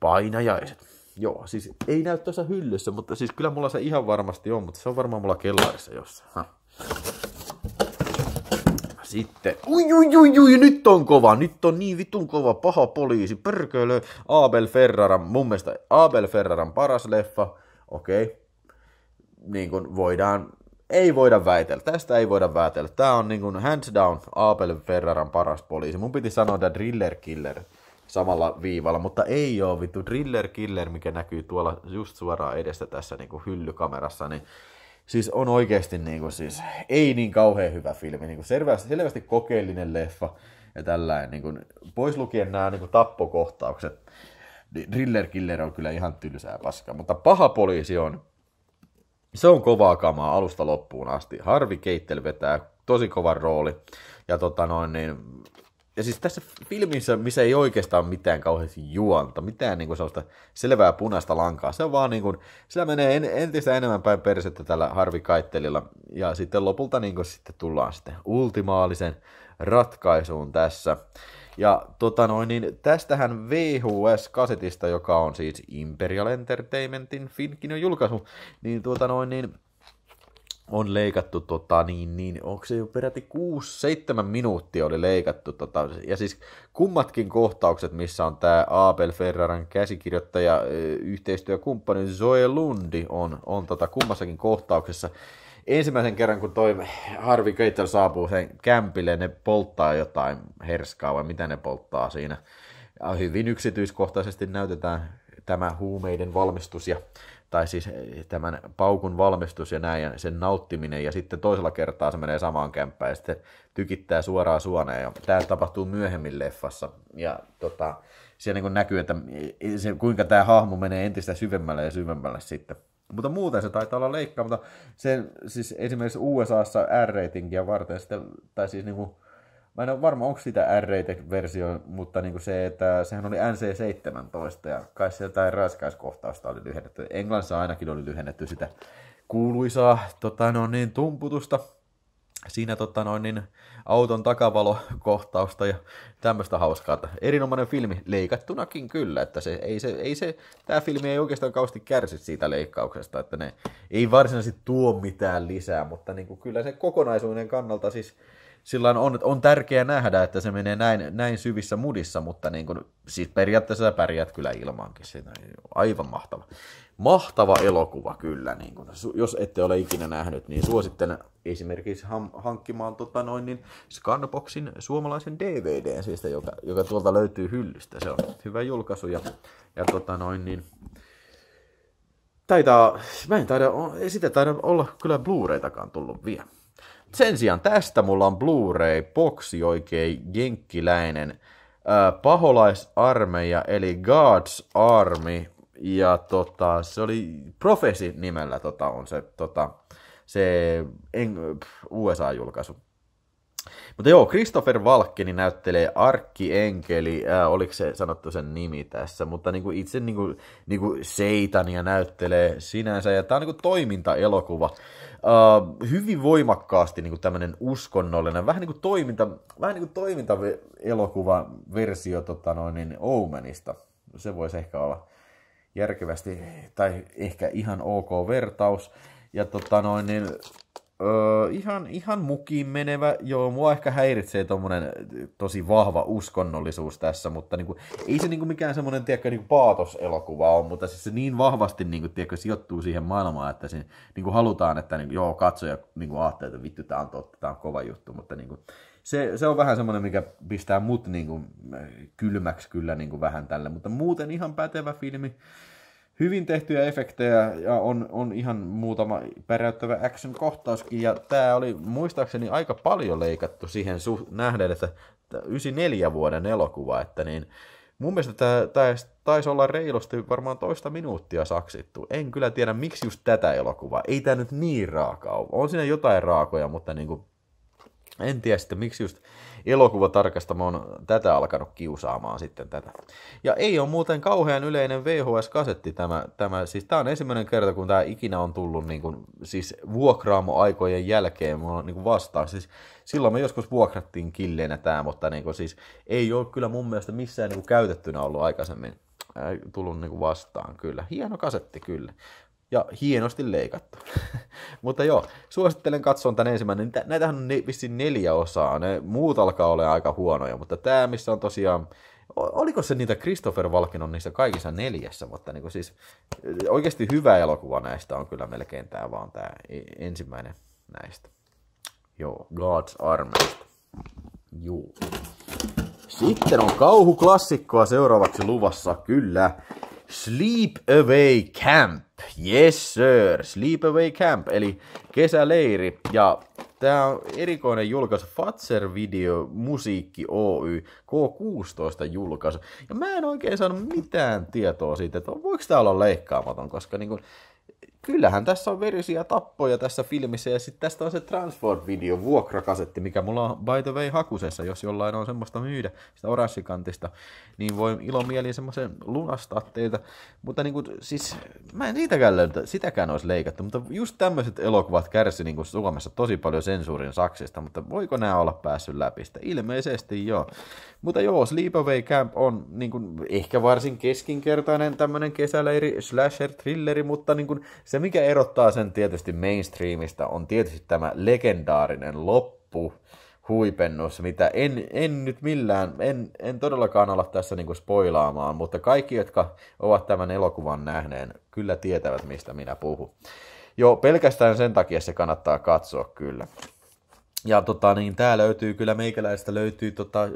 Painajaiset. Joo, siis ei näy tuossa hyllyssä, mutta siis kyllä mulla se ihan varmasti on, mutta se on varmaan mulla kellarissa jossain. Sitten, ui, ui, ui, ui, nyt on kova, nyt on niin vitun kova, paha poliisi, pörkölö, Abel Ferraran, mun mielestä Abel Ferraran paras leffa, okei, okay. niin kuin voidaan ei voida väitellä. Tästä ei voida väitellä. Tämä on niin kuin hands down Abel Ferraran paras poliisi. Mun piti sanoa että Driller Killer samalla viivalla, mutta ei ole vittu Driller Killer, mikä näkyy tuolla just suoraan edestä tässä niin kuin hyllykamerassa, niin siis on oikeasti niin kuin, siis, ei niin kauhean hyvä filmi, niin kuin selvästi, selvästi kokeellinen leffa ja tällainen, niin kuin, pois lukien nämä niinku niin kuin tappokohtaukset. Driller Killer on kyllä ihan tylsää paskaa, mutta paha poliisi on se on kovaa kamaa alusta loppuun asti. Harvi Keittel vetää tosi kovan rooli. Ja tota noin, niin ja siis tässä filmissä, missä ei oikeastaan mitään kauheasti juonta, mitään niin kuin sellaista selvää punaista lankaa, se on vaan niin kuin, sillä menee en, entistä enemmän päin persettä tällä Harvi Kaittelilla, ja sitten lopulta niin kuin sitten tullaan sitten ultimaalisen ratkaisuun tässä. Ja tota noin, niin tästähän VHS-kasetista, joka on siis Imperial Entertainmentin Finkin julkaisu, niin tuota noin, niin on leikattu, tota, niin, niin, onko se jo peräti 6-7 minuuttia oli leikattu, tota, ja siis kummatkin kohtaukset, missä on tämä Abel Ferraran käsikirjoittaja, yhteistyökumppani Zoe Lundi on, on tota, kummassakin kohtauksessa, ensimmäisen kerran, kun toi Harvi Keitel saapuu sen kämpille, ne polttaa jotain herskaa vai mitä ne polttaa siinä. Ja hyvin yksityiskohtaisesti näytetään tämä huumeiden valmistus ja tai siis eh, tämän paukun valmistus ja näin, ja sen nauttiminen, ja sitten toisella kertaa se menee samaan kämppään, ja sitten tykittää suoraan suoneen, ja tämä tapahtuu myöhemmin leffassa, ja tota, siellä niin näkyy, että eh, se, kuinka tämä hahmo menee entistä syvemmälle ja syvemmälle sitten. Mutta muuten se taitaa olla leikkaa, mutta se, siis esimerkiksi USAssa R-ratingia varten, sitten, tai siis niinku, mä en ole varma, onko sitä R-rated-versio, mutta niinku se, että sehän oli NC-17 ja kai se jotain raskaiskohtausta oli lyhennetty. Englannissa ainakin oli lyhennetty sitä kuuluisaa tota, no niin, tumputusta, siinä tota noin, niin auton takavalokohtausta ja tämmöistä hauskaa. Erinomainen filmi leikattunakin kyllä, että se, ei se, ei se, tämä filmi ei oikeastaan kauheasti kärsi siitä leikkauksesta, että ne ei varsinaisesti tuo mitään lisää, mutta niin kuin kyllä se kokonaisuuden kannalta siis sillä on, on tärkeää nähdä, että se menee näin, näin syvissä mudissa, mutta niin kuin, siis periaatteessa päärjät kyllä ilmaankin. Siitä aivan mahtava. Mahtava elokuva kyllä. Niin kuin, jos ette ole ikinä nähnyt, niin suosittelen esimerkiksi ham, hankkimaan tota noin, niin Scanboxin suomalaisen DVD, siis, joka, joka tuolta löytyy hyllystä. Se on hyvä julkaisu. Ja, ja tota noin, niin, taitaa, mä en taida, sitä taida olla kyllä Blu-raytakaan tullut vielä. Sen sijaan tästä mulla on Blu-ray-boksi oikein jenkkiläinen paholaisarmeija, eli God's Army, ja tota, se oli Profesi nimellä tota, on se, tota, se en, USA-julkaisu. Mutta joo, Christopher Valkkeni näyttelee arkkienkeli, äh, oliko se sanottu sen nimi tässä, mutta niinku itse niinku, niinku seitania näyttelee sinänsä, ja tämä on niinku toimintaelokuva. Äh, hyvin voimakkaasti niinku tämmöinen uskonnollinen, vähän niinku toiminta, vähän niinku toimintaelokuva versio tota noin, niin Omenista. Se voisi ehkä olla järkevästi, tai ehkä ihan ok vertaus. Ja tota noin, niin Öö, ihan, ihan mukiin menevä, joo, mua ehkä häiritsee tommonen äh, tosi vahva uskonnollisuus tässä, mutta niinku, ei se niinku mikään semmoinen tiedätkö, niinku paatoselokuva on, mutta siis se niin vahvasti niinku, tiedätkö, sijoittuu siihen maailmaan, että siinä, niinku halutaan, että niinku, joo, katsoja niinku, ajattelee, että vittu, tämä on totta, tämä on kova juttu, mutta niinku, se, se on vähän semmoinen, mikä pistää mut niinku, äh, kylmäksi kyllä niinku, vähän tälle, mutta muuten ihan pätevä filmi hyvin tehtyjä efektejä ja on, on ihan muutama päräyttävä action kohtauskin. Ja tämä oli muistaakseni aika paljon leikattu siihen su- nähden, että 94 vuoden elokuva, että niin mun mielestä tämä, tämä taisi olla reilusti varmaan toista minuuttia saksittu. En kyllä tiedä, miksi just tätä elokuvaa. Ei tämä nyt niin raaka ole. On siinä jotain raakoja, mutta niin kuin, en tiedä sitten, miksi just elokuvatarkastamo on tätä alkanut kiusaamaan sitten tätä. Ja ei ole muuten kauhean yleinen VHS-kasetti tämä, tämä. siis tämä on ensimmäinen kerta, kun tämä ikinä on tullut niin kuin, siis vuokraamoaikojen jälkeen mulla niin kuin vastaan. Siis silloin me joskus vuokrattiin killeenä tämä, mutta niin kuin, siis ei ole kyllä mun mielestä missään niin kuin käytettynä ollut aikaisemmin äh, tullut niin kuin vastaan, kyllä. Hieno kasetti, kyllä ja hienosti leikattu. Mutta joo, suosittelen katsoa tämän ensimmäinen. Näitähän on ne, vissiin neljä osaa, ne muut alkaa olla aika huonoja, mutta tämä missä on tosiaan oliko se niitä Christopher Walken on niissä kaikissa neljässä, mutta niin kuin siis oikeasti hyvä elokuva näistä on kyllä melkein tämä vaan tämä e-, ensimmäinen näistä. Joo, God's Army, Joo. Sitten on kauhuklassikkoa seuraavaksi luvassa, kyllä. Sleepaway Camp. Yes sir, Sleepaway Camp, eli kesäleiri. Ja tää on erikoinen julkaisu, Fatser Video Musiikki Oy, K16 julkaisu. Ja mä en oikein saanut mitään tietoa siitä, että voiko tää olla leikkaamaton, koska niin kuin kyllähän tässä on verisiä tappoja tässä filmissä ja sitten tästä on se Transform-video, vuokrakasetti, mikä mulla on by the way hakusessa, jos jollain on semmoista myydä, sitä oranssikantista, niin voi ilomielin semmoisen lunastaa teiltä, mutta kuin niinku, siis mä en siitäkään löytä, sitäkään olisi leikattu, mutta just tämmöiset elokuvat kärsi kuin niinku Suomessa tosi paljon sensuurin saksista, mutta voiko nämä olla päässyt läpi sitä? Ilmeisesti joo. Mutta joo, Sleepaway Camp on niin kuin ehkä varsin keskinkertainen tämmöinen kesäleiri slasher-thrilleri, mutta niin kuin se, mikä erottaa sen tietysti mainstreamista, on tietysti tämä legendaarinen loppu, huipennus, mitä en, en nyt millään, en, en todellakaan ala tässä niinku spoilaamaan, mutta kaikki, jotka ovat tämän elokuvan nähneen, kyllä tietävät, mistä minä puhun. Jo pelkästään sen takia se kannattaa katsoa kyllä. Ja tota, niin tää löytyy kyllä, meikäläistä löytyy tota,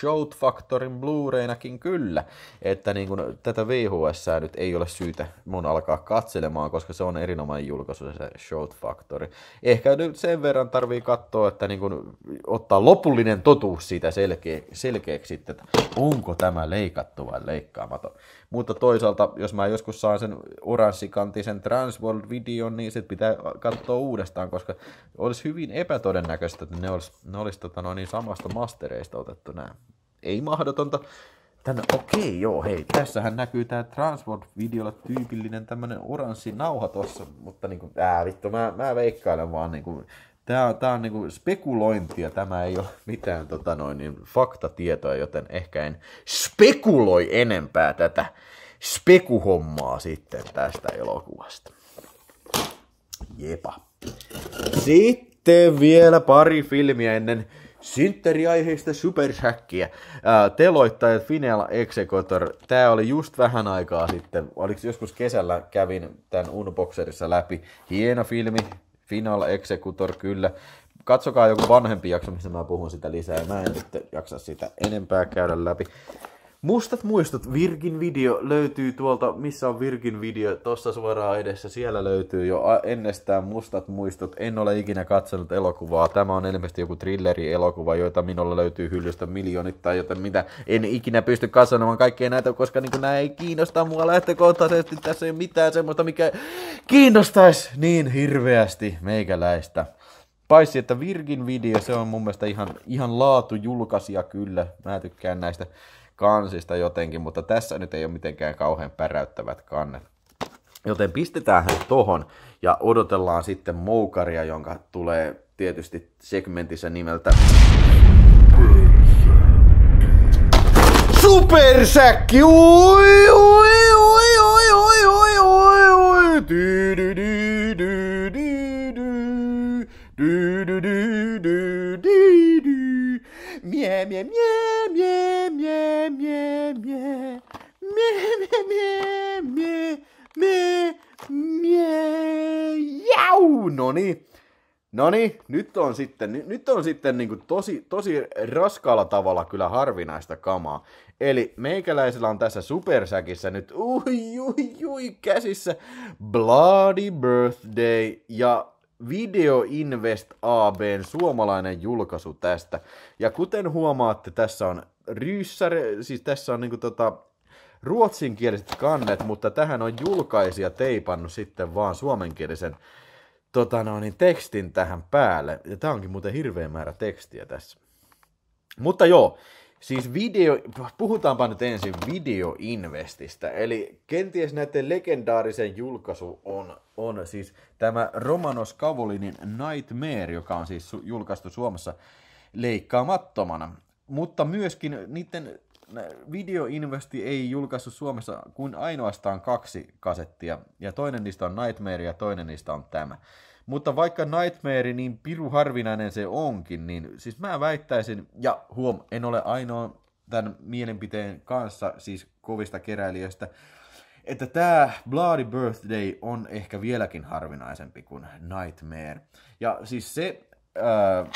Shout Factorin Blu-raynakin kyllä, että niin kun, tätä VHS nyt ei ole syytä mun alkaa katselemaan, koska se on erinomainen julkaisu se Shout Factori. Ehkä nyt sen verran tarvii katsoa, että niin kun, ottaa lopullinen totuus siitä selkeä, selkeäksi, että onko tämä leikattu vai leikkaamaton. Mutta toisaalta, jos mä joskus saan sen oranssikantisen Transworld-videon, niin sit pitää katsoa uudestaan, koska olisi hyvin epätodennäköistä, että ne olisi, ne olisi tota, no niin samasta mastereista otettu nämä. Ei mahdotonta. Tänne, okei, joo, hei, tässähän näkyy tää Transworld-videolla tyypillinen tämmönen oranssi nauha tossa, mutta niinku, ää vittu, mä, mä veikkailen vaan niinku, Tämä on, tämä on niin spekulointia, tämä ei ole mitään tota noin, niin faktatietoa, joten ehkä en spekuloi enempää tätä spekuhommaa sitten tästä elokuvasta. Jepa. Sitten vielä pari filmiä ennen synttäriaiheista supershäkkiä. Teloittajat Final Executor. Tämä oli just vähän aikaa sitten. Oliko joskus kesällä kävin tämän Unboxerissa läpi. Hieno filmi, Final Executor, kyllä. Katsokaa joku vanhempi jakso, missä mä puhun sitä lisää. Mä en sitten jaksa sitä enempää käydä läpi. Mustat muistot, Virgin Video löytyy tuolta, missä on Virgin Video, tuossa suoraan edessä, siellä löytyy jo ennestään mustat muistot. En ole ikinä katsonut elokuvaa, tämä on ilmeisesti joku thrilleri-elokuva, joita minulla löytyy hyllystä miljoonittain, joten mitä en ikinä pysty katsomaan kaikkea näitä, koska niin nämä ei kiinnosta mua lähtökohtaisesti, tässä ei ole mitään semmoista, mikä kiinnostaisi niin hirveästi meikäläistä. Paitsi, että Virgin Video, se on mun mielestä ihan, ihan laatujulkaisia kyllä, mä tykkään näistä kansista jotenkin, mutta tässä nyt ei ole mitenkään kauhean päräyttävät kannet. Joten pistetään tohon ja odotellaan sitten moukaria, jonka tulee tietysti segmentissä nimeltä Supersäkki! Oi, oi, oi, oi, oi, oi, oi, oi! Dy, dy, dy, dy, dy, dy, dy, dy, dy, dy, dy. Mie, mie, mie, mie, mie, mie, mie. Mie, mie, mie, mie, mie, mie. Jau! No niin. No niin, nyt on sitten, nyt on sitten niin kuin tosi, tosi raskaalla tavalla kyllä harvinaista kamaa. Eli meikäläisellä on tässä supersäkissä nyt, ui, ui, ui, käsissä Bloody Birthday ja Video Invest ABn suomalainen julkaisu tästä. Ja kuten huomaatte, tässä on ryssär, siis tässä on niinku tota ruotsinkieliset kannet, mutta tähän on julkaisija teipannut sitten vaan suomenkielisen tota no, niin tekstin tähän päälle. Ja tää onkin muuten hirveä määrä tekstiä tässä. Mutta joo, Siis video, puhutaanpa nyt ensin videoinvestistä, eli kenties näiden legendaarisen julkaisu on, on siis tämä Romanos Kavolinin Nightmare, joka on siis julkaistu Suomessa leikkaamattomana. Mutta myöskin niiden videoinvesti ei julkaissut Suomessa kuin ainoastaan kaksi kasettia, ja toinen niistä on Nightmare ja toinen niistä on tämä. Mutta vaikka Nightmare niin piru harvinainen se onkin, niin siis mä väittäisin, ja huom, en ole ainoa tämän mielenpiteen kanssa, siis kovista keräilijöistä, että tämä Bloody Birthday on ehkä vieläkin harvinaisempi kuin Nightmare. Ja siis se, ää, äh,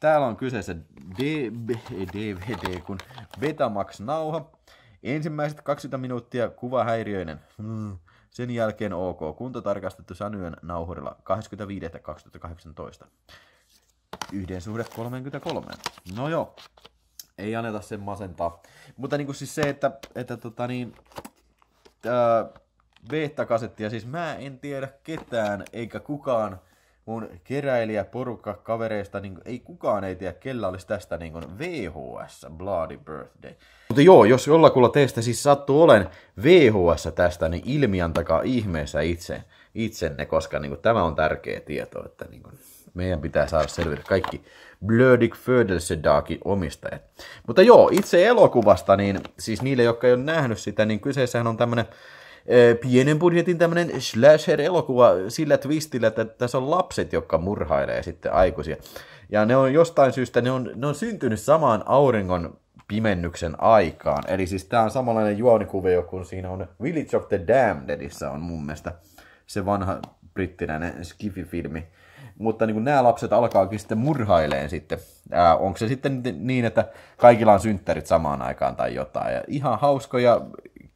täällä on kyseessä DVD, kun Betamax-nauha, ensimmäiset 20 minuuttia kuvahäiriöinen. Hmm sen jälkeen OK, kunto tarkastettu Sanyön nauhurilla 25.2018. Yhden suhde 33. No joo, ei anneta sen masentaa. Mutta niin kuin siis se, että, että tota niin, beta-kasettia, siis mä en tiedä ketään eikä kukaan mun porukka kavereista, niin ei kukaan ei tiedä, kellä olisi tästä niin kuin VHS, Bloody Birthday. Mutta joo, jos jollakulla teistä siis sattuu olen VHS tästä, niin ilmiantakaa ihmeessä itse, itsenne, koska niin kuin, tämä on tärkeä tieto, että niin kuin, meidän pitää saada selville kaikki Bloody Födelsedaakin omistajat. Mutta joo, itse elokuvasta, niin siis niille, jotka ei ole nähnyt sitä, niin kyseessähän on tämmöinen pienen budjetin tämmöinen slasher-elokuva sillä twistillä, että tässä on lapset, jotka murhailee sitten aikuisia. Ja ne on jostain syystä, ne on, ne on syntynyt samaan auringon pimennyksen aikaan. Eli siis tämä on samanlainen juonikuve, kuin siinä on Village of the Damnedissa on mun mielestä se vanha brittinäinen skififilmi. Mutta niin nämä lapset alkaakin sitten murhaileen sitten. Ää, onko se sitten niin, että kaikilla on synttärit samaan aikaan tai jotain. Ja ihan hauskoja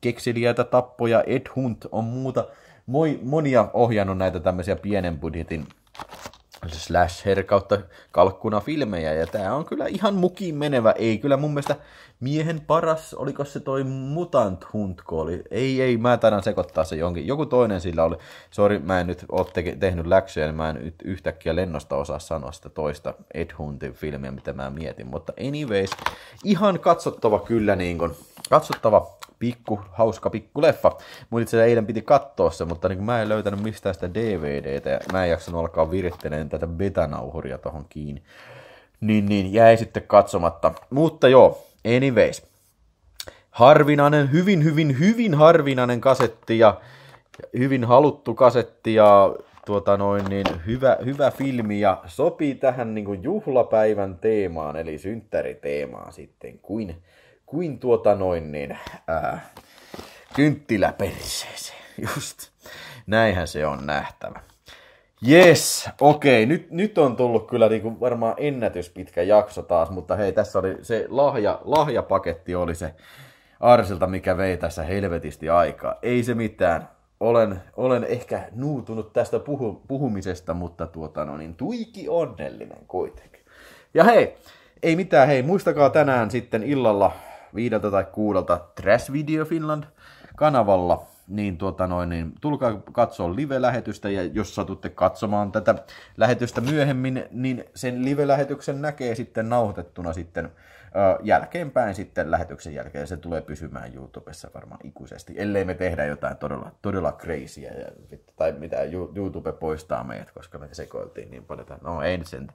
kekseliäitä tappoja, Ed Hunt on muuta. Moi, monia ohjannut näitä tämmöisiä pienen budjetin slasher kautta kalkkuna filmejä, ja tämä on kyllä ihan mukiin menevä, ei kyllä mun mielestä miehen paras, oliko se toi Mutant Hunt, oli? Ei, ei, mä taidan sekoittaa se jonkin. Joku toinen sillä oli. Sori, mä en nyt ole teke, tehnyt läksyjä, niin mä en nyt yhtäkkiä lennosta osaa sanoa sitä toista Ed Huntin filmiä, mitä mä mietin. Mutta anyways, ihan katsottava kyllä niin kun, katsottava pikku, hauska pikku leffa. Mun itse eilen piti katsoa se, mutta niin mä en löytänyt mistään sitä DVDtä ja mä en jaksanut alkaa viritteleen tätä betanauhuria tohon kiinni. Niin, niin, jäi sitten katsomatta. Mutta joo, Anyways, harvinainen, hyvin, hyvin, hyvin harvinainen kasetti ja hyvin haluttu kasetti ja tuota noin, niin hyvä, hyvä filmi ja sopii tähän niin kuin juhlapäivän teemaan, eli synttäriteemaan sitten, kuin, kuin tuota noin, niin, ää, äh, kynttilä perseeseen. Just, näinhän se on nähtävä. Yes, okei. Nyt, nyt on tullut kyllä kuin niinku varmaan ennätyspitkä jakso taas, mutta hei, tässä oli se lahja, lahjapaketti oli se Arsilta, mikä vei tässä helvetisti aikaa. Ei se mitään. Olen, olen ehkä nuutunut tästä puhu, puhumisesta, mutta tuota, no niin, tuiki onnellinen kuitenkin. Ja hei, ei mitään, hei, muistakaa tänään sitten illalla viideltä tai kuudelta Trash Video Finland kanavalla niin, tuota noin, niin tulkaa katsoa live-lähetystä ja jos satutte katsomaan tätä lähetystä myöhemmin, niin sen live-lähetyksen näkee sitten nauhoitettuna sitten ö, jälkeenpäin sitten lähetyksen jälkeen. Se tulee pysymään YouTubessa varmaan ikuisesti, ellei me tehdä jotain todella, todella crazyä ja, tai mitä YouTube poistaa meidät, koska me sekoiltiin niin paljon. No ei sen.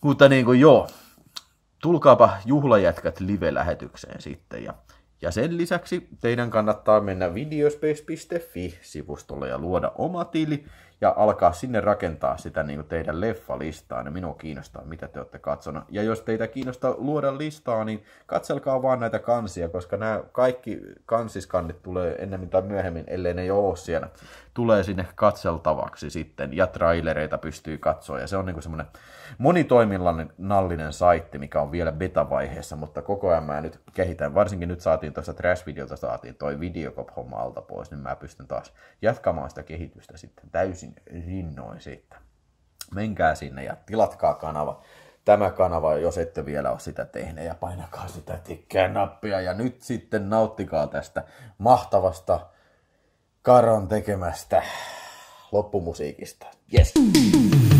Mutta niin kuin joo, tulkaapa juhlajätkät live-lähetykseen sitten ja ja sen lisäksi teidän kannattaa mennä videospace.fi-sivustolle ja luoda oma tili ja alkaa sinne rakentaa sitä niin kuin teidän leffalistaa, niin minua kiinnostaa, mitä te olette katsonut. Ja jos teitä kiinnostaa luoda listaa, niin katselkaa vaan näitä kansia, koska nämä kaikki kansiskannit tulee ennemmin tai myöhemmin, ellei ne jo ole siellä, tulee sinne katseltavaksi sitten, ja trailereita pystyy katsoa, ja se on niin kuin semmoinen nallinen saitti, mikä on vielä beta-vaiheessa, mutta koko ajan mä nyt kehitän, varsinkin nyt saatiin tuossa Trash-videolta saatiin toi videokop homma alta pois, niin mä pystyn taas jatkamaan sitä kehitystä sitten täysin täysin rinnoin siitä. Menkää sinne ja tilatkaa kanava. Tämä kanava, jos ette vielä ole sitä tehneet, ja painakaa sitä tikkää-nappia. Ja nyt sitten nauttikaa tästä mahtavasta Karon tekemästä loppumusiikista. Yes!